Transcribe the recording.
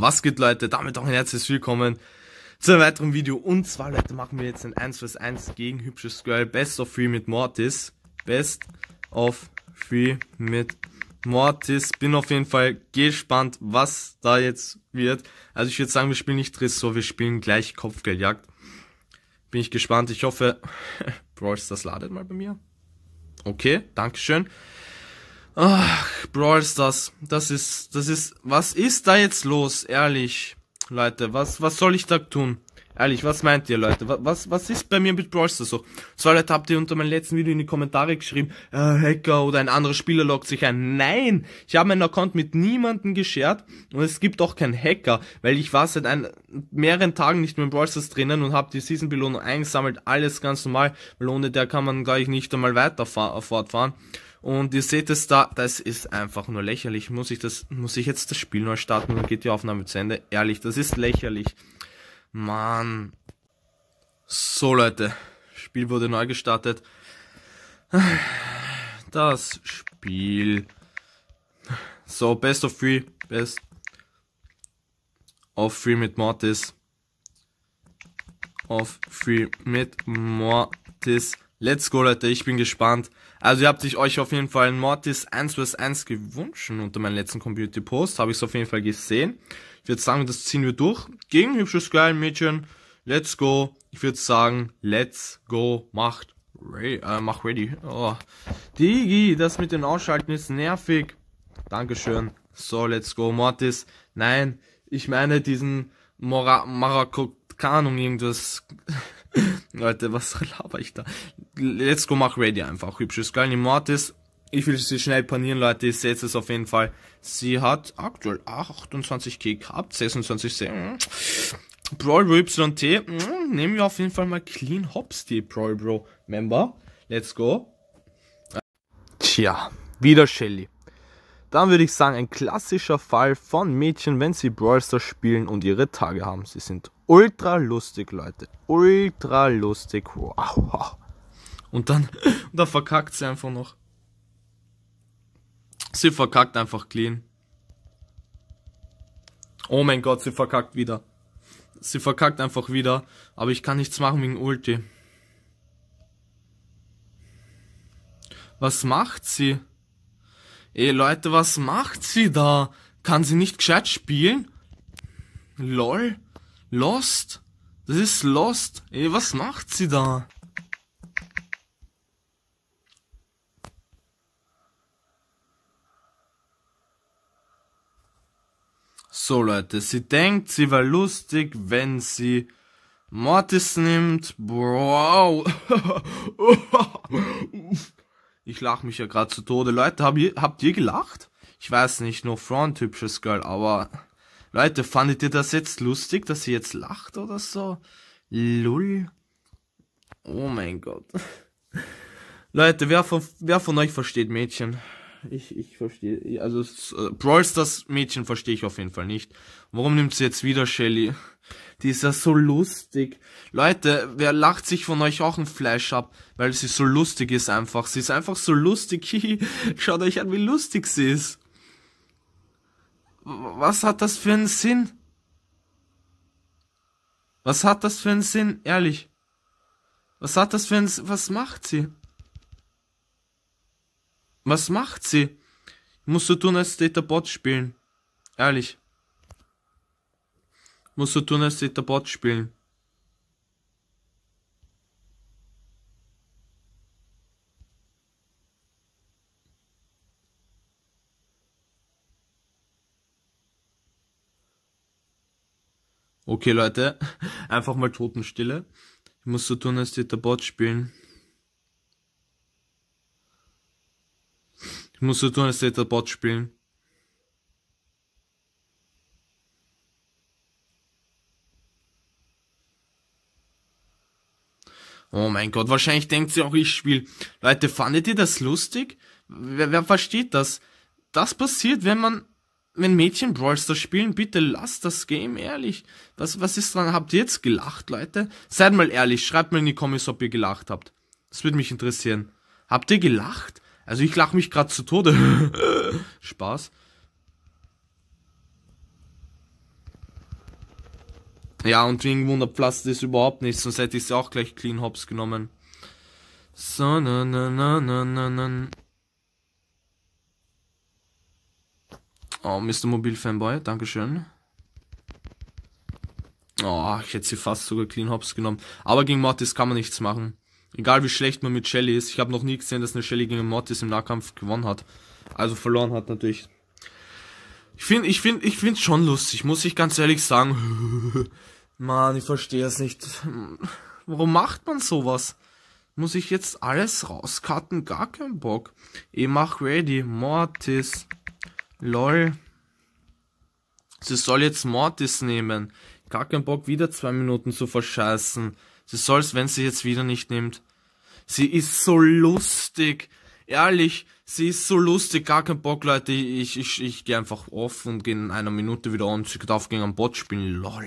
Was geht Leute, damit auch ein herzliches Willkommen zu einem weiteren Video. Und zwar Leute, machen wir jetzt ein 1 vs 1 gegen Hübsches Girl Best of 3 mit Mortis. Best of 3 mit Mortis. Bin auf jeden Fall gespannt, was da jetzt wird. Also ich würde sagen, wir spielen nicht Tresor, wir spielen gleich Kopfgeldjagd. Bin ich gespannt, ich hoffe, Brawl das ladet mal bei mir. Okay, Dankeschön. Ach, Brawl Stars, das ist, das ist, was ist da jetzt los? Ehrlich, Leute, was, was soll ich da tun? Ehrlich, was meint ihr, Leute? Was, was ist bei mir mit Brawl Stars so? Zwei Leute habt ihr unter meinem letzten Video in die Kommentare geschrieben, äh, Hacker oder ein anderer Spieler loggt sich ein. Nein! Ich habe meinen Account mit niemandem geshared und es gibt auch keinen Hacker, weil ich war seit ein, mehreren Tagen nicht mehr in Brawl Stars drinnen und habe die Season-Belohnung eingesammelt, alles ganz normal, weil ohne der kann man gleich nicht einmal weiter fortfahren. Und ihr seht es da, das ist einfach nur lächerlich. Muss ich das, muss ich jetzt das Spiel neu starten und geht die Aufnahme zu Ende? Ehrlich, das ist lächerlich. Mann. So Leute, Spiel wurde neu gestartet. Das Spiel. So, Best of Three, Best of Three mit Mortis. Of Three mit Mortis. Let's go, Leute, ich bin gespannt. Also ihr habt sich euch auf jeden Fall Mortis 1 vs 1 gewünscht unter meinem letzten Community Post, habe ich es auf jeden Fall gesehen. Ich würde sagen, das ziehen wir durch. Gegen hübsches kleines Mädchen. Let's go. Ich würde sagen, let's go. Macht ready. Äh, mach ready. Oh. Digi, das mit den Ausschalten ist nervig. Dankeschön. So, let's go, Mortis. Nein, ich meine diesen Mora Marokkanung irgendwas. Leute, was laber ich da? let's go, mach ready einfach. Hübsches Girl, Mortis. Ich will sie schnell panieren, Leute. Ich sehe es auf jeden Fall. Sie hat aktuell 28 K gehabt, 26 C. Brawl YT. Hm, nehmen wir auf jeden Fall mal Clean Hops, die Brawl Bro. Member. Let's go. Tja, wieder Shelly. Dann würde ich sagen, ein klassischer Fall von Mädchen, wenn sie Brawlster spielen und ihre Tage haben. Sie sind ultra lustig, Leute. Ultra lustig. Wow. Und dann, und dann verkackt sie einfach noch. Sie verkackt einfach clean. Oh mein Gott, sie verkackt wieder. Sie verkackt einfach wieder. Aber ich kann nichts machen wegen Ulti. Was macht sie? Ey Leute, was macht sie da? Kann sie nicht gescheit spielen? Lol? Lost? Das ist Lost. Ey, was macht sie da? So Leute, sie denkt, sie war lustig, wenn sie Mortis nimmt. Wow. ich lach mich ja gerade zu Tode. Leute, hab ihr, habt ihr gelacht? Ich weiß nicht, nur Front, hübsches Girl, aber Leute, fandet ihr das jetzt lustig, dass sie jetzt lacht oder so? Lull. Oh mein Gott. Leute, wer von, wer von euch versteht Mädchen? ich, ich verstehe. Also äh, Brawl Stars Mädchen verstehe ich auf jeden Fall nicht. Warum nimmt sie jetzt wieder Shelly? Die ist ja so lustig. Leute, wer lacht sich von euch auch ein Fleisch ab, weil sie so lustig ist einfach. Sie ist einfach so lustig. Schaut euch an, wie lustig sie ist. Was hat das für einen Sinn? Was hat das für einen Sinn? Ehrlich. Was hat das für einen S Was macht sie? Was macht sie? Muss so tun, als Data Bot spielen. Ehrlich. Muss so tun, als Data Bot spielen. Okay, Leute, einfach mal Totenstille. Ich muss so tun, als Dieter Bot spielen. Ich muss so tun, als hätte er Bot spielen. Oh mein Gott, wahrscheinlich denkt sie auch, ich spiele. Leute, fandet ihr das lustig? Wer, wer versteht das? Das passiert, wenn man, wenn Mädchen Brawl Stars spielen. Bitte lasst das Game, ehrlich. Was, was ist dran? Habt ihr jetzt gelacht, Leute? Seid mal ehrlich, schreibt mir in die Kommis, ob ihr gelacht habt. Das würde mich interessieren. Habt ihr gelacht? Also ich lache mich gerade zu Tode. Spaß. Ja, und wegen Wunderpflaster ist überhaupt nichts, sonst hätte ich sie auch gleich clean hops genommen. So, na, na, na, na, na, na. Oh, Mr. Mobil Fanboy, Dankeschön. Oh, ich hätte sie fast sogar clean hops genommen. Aber gegen Mortis kann man nichts machen. Egal wie schlecht man mit Shelly ist. Ich habe noch nie gesehen, dass eine Shelly gegen Mortis im Nahkampf gewonnen hat. Also verloren hat natürlich. Ich finde, ich finde, ich finde schon lustig, muss ich ganz ehrlich sagen. Mann, ich verstehe es nicht. Warum macht man sowas? Muss ich jetzt alles rauskarten? Gar keinen Bock. Ich mach ready. Mortis. Lol. Sie soll jetzt Mortis nehmen. Gar keinen Bock, wieder zwei Minuten zu verscheißen. Sie soll's, wenn sie jetzt wieder nicht nimmt. Sie ist so lustig. Ehrlich, sie ist so lustig. Gar kein Bock, Leute. Ich, ich, ich gehe einfach off und gehe in einer Minute wieder on. Sie geht auf gegen einen Bot spielen. LOL.